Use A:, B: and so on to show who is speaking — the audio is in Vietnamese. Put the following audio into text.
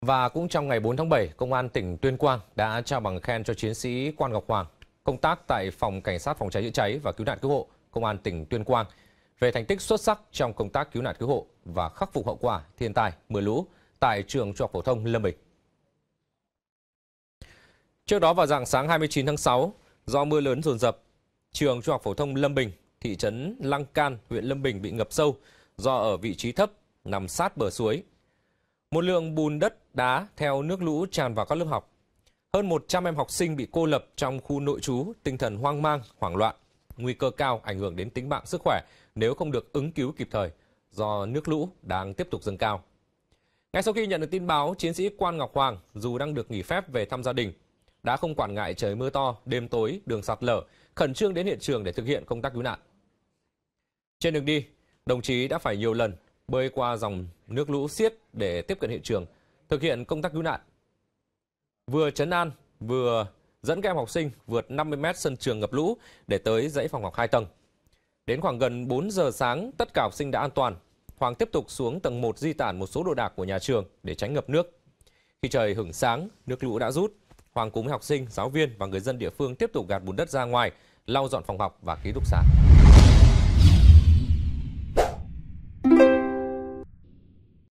A: Và cũng trong ngày 4 tháng 7, Công an tỉnh Tuyên Quang đã trao bằng khen cho chiến sĩ Quan Ngọc Hoàng, công tác tại Phòng Cảnh sát Phòng cháy chữa cháy và Cứu nạn Cứu hộ, Công an tỉnh Tuyên Quang về thành tích xuất sắc trong công tác cứu nạn cứu hộ và khắc phục hậu quả thiên tai, mưa lũ tại trường trung học phổ thông Lâm Bình. Trước đó vào dạng sáng 29 tháng 6, do mưa lớn dồn dập, trường trung học phổ thông Lâm Bình, thị trấn Lăng Can, huyện Lâm Bình bị ngập sâu do ở vị trí thấp, nằm sát bờ suối một lượng bùn đất, đá theo nước lũ tràn vào các lớp học. Hơn 100 em học sinh bị cô lập trong khu nội trú, tinh thần hoang mang, hoảng loạn. Nguy cơ cao ảnh hưởng đến tính mạng sức khỏe nếu không được ứng cứu kịp thời do nước lũ đang tiếp tục dâng cao. Ngay sau khi nhận được tin báo, chiến sĩ Quan Ngọc Hoàng dù đang được nghỉ phép về thăm gia đình, đã không quản ngại trời mưa to, đêm tối, đường sạt lở, khẩn trương đến hiện trường để thực hiện công tác cứu nạn. Trên đường đi, đồng chí đã phải nhiều lần bơi qua dòng nước lũ xiết để tiếp cận hiện trường, thực hiện công tác cứu nạn. Vừa chấn an, vừa dẫn các em học sinh vượt 50 mét sân trường ngập lũ để tới dãy phòng học 2 tầng. Đến khoảng gần 4 giờ sáng, tất cả học sinh đã an toàn. Hoàng tiếp tục xuống tầng 1 di tản một số đồ đạc của nhà trường để tránh ngập nước. Khi trời hửng sáng, nước lũ đã rút. Hoàng cùng học sinh, giáo viên và người dân địa phương tiếp tục gạt bùn đất ra ngoài, lau dọn phòng học và ký túc xá.